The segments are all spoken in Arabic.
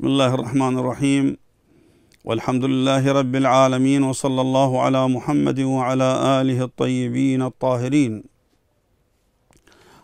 بسم الله الرحمن الرحيم والحمد لله رب العالمين وصلى الله على محمد وعلى آله الطيبين الطاهرين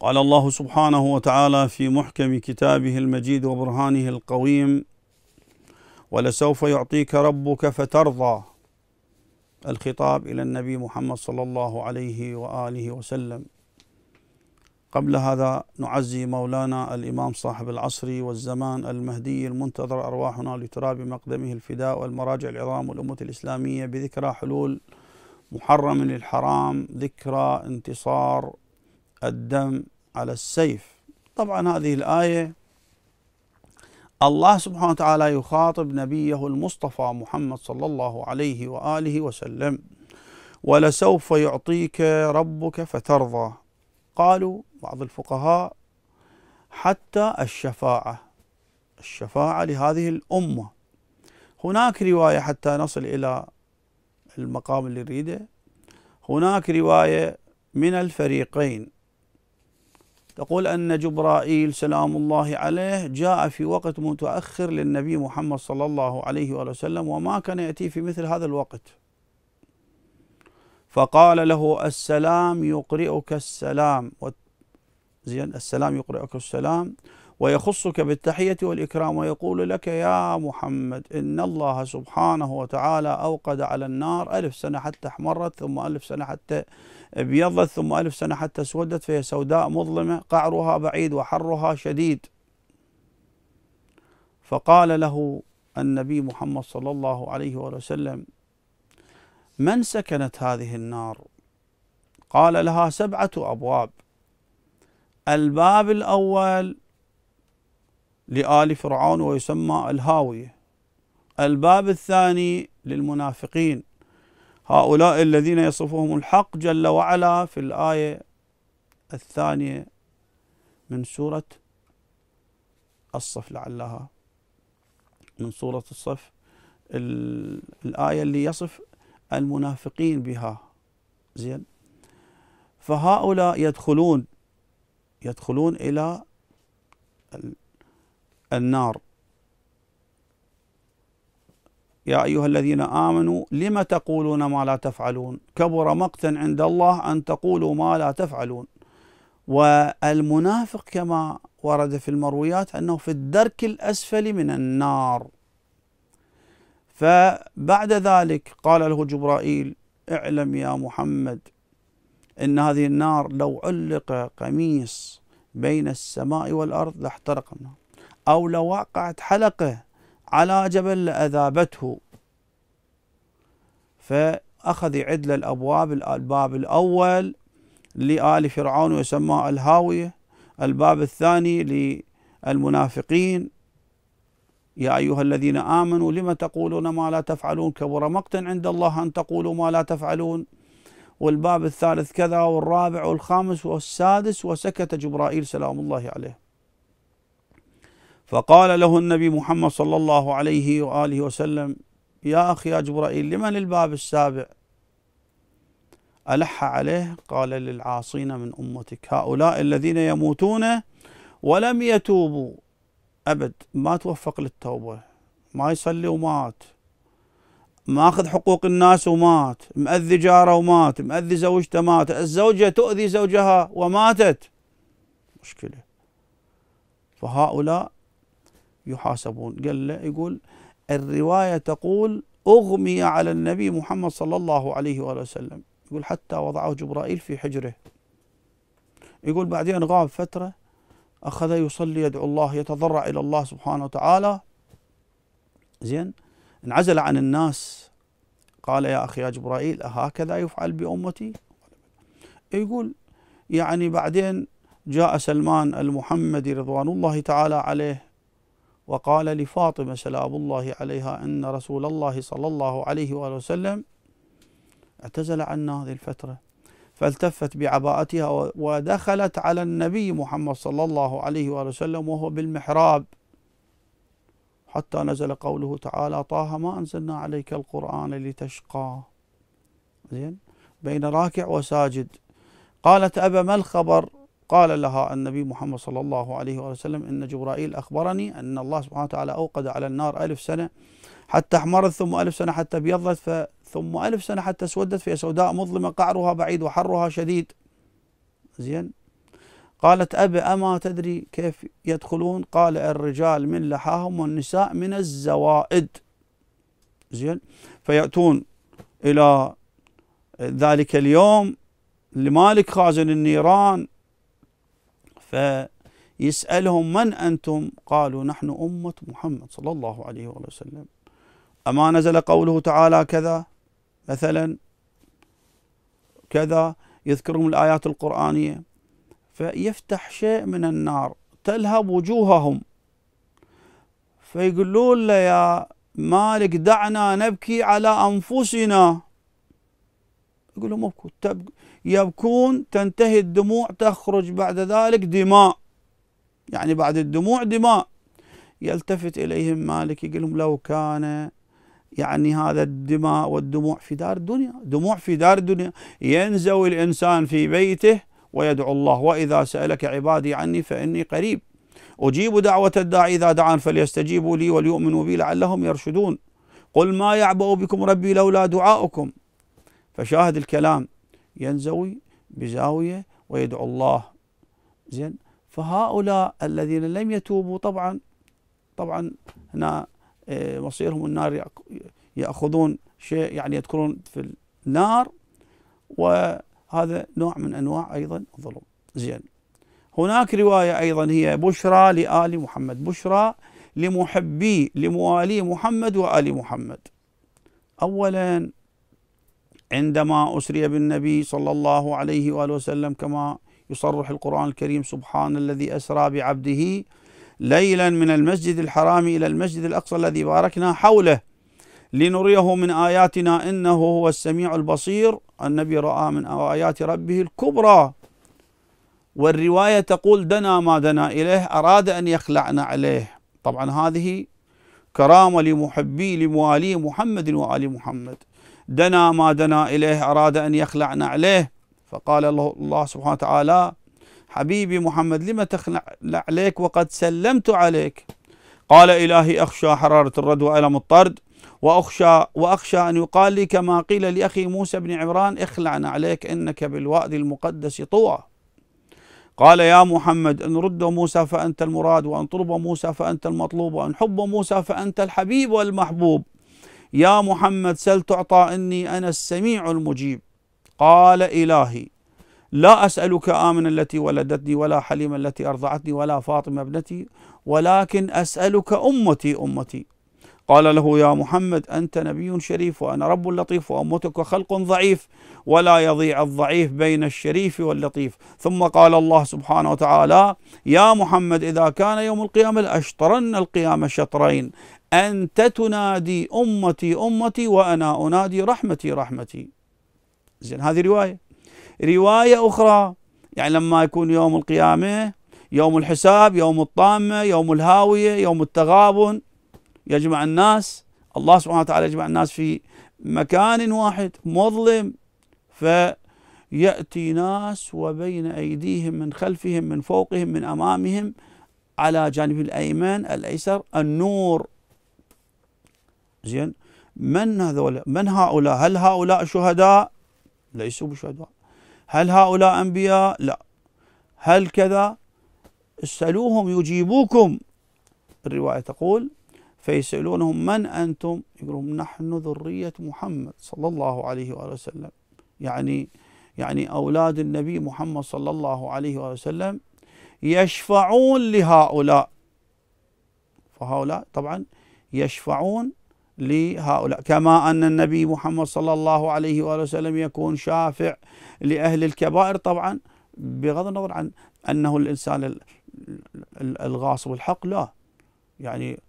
قال الله سبحانه وتعالى في محكم كتابه المجيد وبرهانه القويم ولسوف يعطيك ربك فترضى الخطاب إلى النبي محمد صلى الله عليه وآله وسلم قبل هذا نعزي مولانا الإمام صاحب العصر والزمان المهدي المنتظر أرواحنا لتراب مقدمه الفداء والمراجع العظام والأمة الإسلامية بذكرى حلول محرم للحرام ذكرى انتصار الدم على السيف طبعا هذه الآية الله سبحانه وتعالى يخاطب نبيه المصطفى محمد صلى الله عليه وآله وسلم ولسوف يعطيك ربك فترضى قالوا بعض الفقهاء حتى الشفاعة الشفاعة لهذه الأمة هناك رواية حتى نصل إلى المقام اللي نريده هناك رواية من الفريقين تقول أن جبرائيل سلام الله عليه جاء في وقت متأخر للنبي محمد صلى الله عليه وآله وسلم وما كان يأتي في مثل هذا الوقت فقال له السلام يقرئك السلام زين السلام يقرئك السلام ويخصك بالتحية والإكرام ويقول لك يا محمد إن الله سبحانه وتعالى أوقد على النار ألف سنة حتى احمرت ثم ألف سنة حتى ابيضت ثم ألف سنة حتى اسودت فهي سوداء مظلمة قعرها بعيد وحرها شديد فقال له النبي محمد صلى الله عليه وسلم من سكنت هذه النار قال لها سبعه ابواب الباب الاول لآل فرعون ويسمى الهاوية الباب الثاني للمنافقين هؤلاء الذين يصفهم الحق جل وعلا في الآية الثانية من سورة الصف لعلها من سورة الصف الآية اللي يصف المنافقين بها زين فهؤلاء يدخلون يدخلون إلى النار يا أيها الذين آمنوا لم تقولون ما لا تفعلون كبر مقتا عند الله أن تقولوا ما لا تفعلون والمنافق كما ورد في المرويات أنه في الدرك الأسفل من النار فبعد ذلك قال له جبرائيل اعلم يا محمد ان هذه النار لو علق قميص بين السماء والارض لاحترق النار او لو وقعت حلقه على جبل لاذابته فاخذ يعد الابواب الباب الاول لآل فرعون يسمى الهاوية الباب الثاني للمنافقين يا أيها الذين آمنوا لم تقولون ما لا تفعلون كبر مقتا عند الله أن تقولوا ما لا تفعلون والباب الثالث كذا والرابع والخامس والسادس وسكت جبرائيل سلام الله عليه فقال له النبي محمد صلى الله عليه وآله وسلم يا أخي يا جبرائيل لمن الباب السابع ألح عليه قال للعاصين من أمتك هؤلاء الذين يموتون ولم يتوبوا أبد ما توفق للتوبة ما يصلي ومات ماخذ حقوق الناس ومات مأذي جاره ومات مأذي زوجته مات الزوجة تؤذي زوجها وماتت مشكلة فهؤلاء يحاسبون قال له يقول الرواية تقول أغمي على النبي محمد صلى الله عليه وآله وسلم يقول حتى وضعه جبرائيل في حجره يقول بعدين غاب فترة أخذ يصلي يدعو الله يتضرع إلى الله سبحانه وتعالى زين انعزل عن الناس قال يا أخي يا جبرائيل أهكذا يفعل بأمتي يقول يعني بعدين جاء سلمان المحمدي رضوان الله تعالى عليه وقال لفاطمة سلام الله عليها أن رسول الله صلى الله عليه وآله وسلم اعتزل عنا هذه الفترة فالتفت بعباءتها ودخلت على النبي محمد صلى الله عليه وآله وسلم وهو بالمحراب حتى نزل قوله تعالى طه ما أنزلنا عليك القرآن لتشقى زين بين راكع وساجد قالت أبا ما الخبر قال لها النبي محمد صلى الله عليه وسلم إن جبرائيل أخبرني أن الله سبحانه وتعالى أوقد على النار ألف سنة حتى احمرت ثم ألف سنة حتى ابيضت ثم ألف سنة حتى اسودت فهي سوداء مظلمة قعرها بعيد وحرها شديد زين قالت أبي أما تدري كيف يدخلون قال الرجال من لحاهم والنساء من الزوائد زين فيأتون إلى ذلك اليوم لمالك خازن النيران فيسألهم من أنتم قالوا نحن أمة محمد صلى الله عليه وسلم أما نزل قوله تعالى كذا مثلا كذا يذكرهم الآيات القرآنية فيفتح شيء من النار تلهب وجوههم فيقولون له يا مالك دعنا نبكي على أنفسنا يقول لهم ابكوا يبكون تنتهي الدموع تخرج بعد ذلك دماء يعني بعد الدموع دماء يلتفت إليهم مالك يقول لهم لو كان يعني هذا الدماء والدموع في دار الدنيا دموع في دار الدنيا ينزوي الإنسان في بيته ويدعو الله وإذا سألك عبادي عني فإني قريب أجيب دعوة الداعي إذا دعان فليستجيبوا لي وليؤمنوا بي لعلهم يرشدون قل ما يعبأ بكم ربي لولا دعاؤكم فشاهد الكلام ينزوي بزاوية ويدعو الله زين فهؤلاء الذين لم يتوبوا طبعا طبعا هنا آه، مصيرهم النار يأخذون شيء يعني يدخلون في النار وهذا نوع من أنواع أيضا الظلم زين هناك رواية أيضا هي بشرى لآل محمد بشرى لمحبي لموالي محمد وآل محمد أولا عندما أسري بالنبي صلى الله عليه وآله وسلم كما يصرح القرآن الكريم سبحان الذي أسرى بعبده ليلا من المسجد الحرام إلى المسجد الأقصى الذي باركنا حوله لنريه من آياتنا إنه هو السميع البصير النبي رأى من آيات ربه الكبرى والرواية تقول دنا ما دنا إليه أراد أن يخلعنا عليه طبعا هذه كرامة لمحبي لموالي محمد وآل محمد دنا ما دنا إليه أراد أن يخلعنا عليه فقال الله, الله سبحانه وتعالى حبيبي محمد لما تخلع عليك وقد سلمت عليك قال إلهي أخشى حرارة الرد وألم الطرد وأخشى, وأخشى أن يقال لي كما قيل لأخي موسى بن عمران اخلعنا عليك إنك بالوادي المقدس طوى قال يا محمد إن رد موسى فأنت المراد وأن طلب موسى فأنت المطلوب وأن حب موسى فأنت الحبيب والمحبوب يا محمد سل تعطى إني أنا السميع المجيب قال إلهي لا أسألك آمنة التي ولدتني ولا حليمة التي أرضعتني ولا فاطمة ابنتي ولكن أسألك أمتي أمتي قال له يا محمد أنت نبي شريف وأنا رب لطيف وأمتك خلق ضعيف ولا يضيع الضعيف بين الشريف واللطيف ثم قال الله سبحانه وتعالى يا محمد إذا كان يوم القيامة لأشطرن القيامة شطرين أنت تنادي أمتي أمتي وأنا أنادي رحمتي رحمتي زين هذه رواية رواية أخرى يعني لما يكون يوم القيامة يوم الحساب يوم الطامة يوم الهاوية يوم التغابن يجمع الناس الله سبحانه وتعالى يجمع الناس في مكان واحد مظلم فيأتي ناس وبين أيديهم من خلفهم من فوقهم من أمامهم على جانب الأيمن الأيسر النور زين من هذول من هؤلاء هل هؤلاء شهداء ليسوا بشهداء هل هؤلاء أنبياء؟ لا هل كذا؟ اسألوهم يجيبوكم الرواية تقول فيسألونهم من أنتم؟ يقولون نحن ذرية محمد صلى الله عليه وآله وسلم يعني يعني أولاد النبي محمد صلى الله عليه وآله وسلم يشفعون لهؤلاء فهؤلاء طبعا يشفعون لهؤلاء كما أن النبي محمد صلى الله عليه وآله وسلم يكون شافع لأهل الكبائر طبعا بغض النظر عن أنه الإنسان الغاصب الحق لا يعني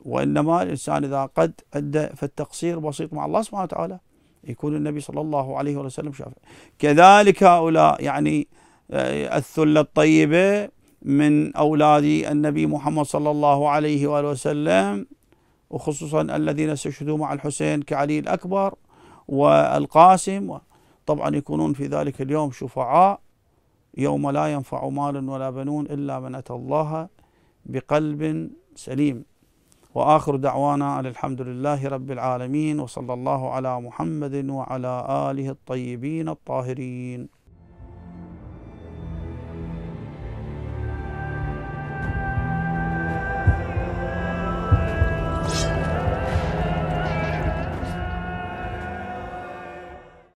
وإنما الإنسان إذا قد أدى فالتقصير بسيط مع الله سبحانه وتعالى يكون النبي صلى الله عليه وسلم شافع كذلك هؤلاء يعني آه، الثلة الطيبة من أولاد النبي محمد صلى الله عليه وآله وسلم وخصوصا الذين استشهدوا مع الحسين كعلي الأكبر والقاسم طبعا يكونون في ذلك اليوم شفعاء يوم لا ينفع مال ولا بنون إلا من أتى الله بقلب سليم وآخر دعوانا أن الحمد لله رب العالمين وصلى الله على محمد وعلى آله الطيبين الطاهرين